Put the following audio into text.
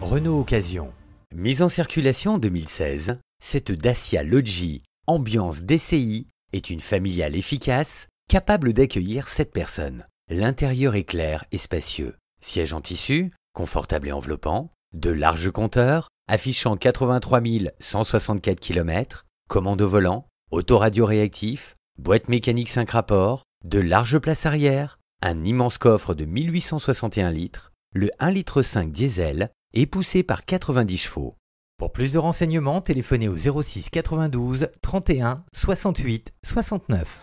Renault Occasion. Mise en circulation en 2016, cette Dacia Logi, ambiance DCI, est une familiale efficace, capable d'accueillir 7 personnes. L'intérieur est clair et spacieux. Siège en tissu, confortable et enveloppant, de larges compteurs, affichant 83 164 km, commande au volant, autoradio réactif, boîte mécanique 5 rapports, de larges places arrière, un immense coffre de 1861 litres, le 1,5 litre diesel est poussé par 90 chevaux. Pour plus de renseignements, téléphonez au 06 92 31 68 69.